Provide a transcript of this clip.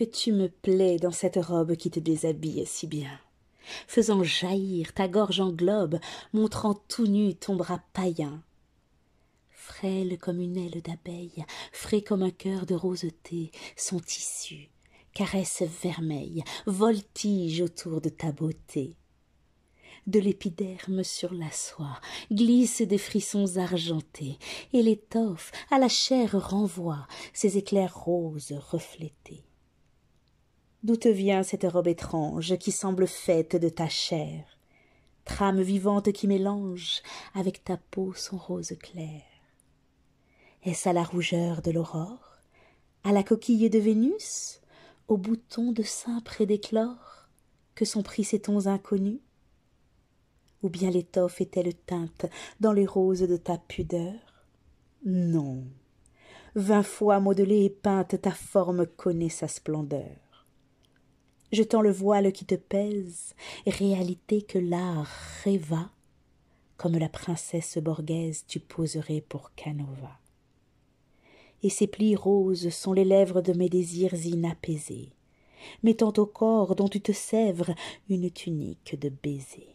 que tu me plais dans cette robe qui te déshabille si bien, faisant jaillir ta gorge en globe montrant tout nu ton bras païen. Frêle comme une aile d'abeille, frais comme un cœur de roseté, son tissu, caresse vermeille, voltige autour de ta beauté de l'épiderme sur la soie, glissent des frissons argentés, et l'étoffe à la chair renvoie ses éclairs roses reflétés. D'où te vient cette robe étrange qui semble faite de ta chair, trame vivante qui mélange avec ta peau son rose clair Est-ce à la rougeur de l'aurore, à la coquille de Vénus, au bouton de saint près d'éclore, que sont pris ces tons inconnus Ou bien l'étoffe est-elle teinte dans les roses de ta pudeur Non, vingt fois modelée et peinte ta forme connaît sa splendeur jetant le voile qui te pèse, réalité que l'art rêva, comme la princesse borghese tu poserais pour Canova. Et ces plis roses sont les lèvres de mes désirs inapaisés, mettant au corps dont tu te sèvres une tunique de baisers.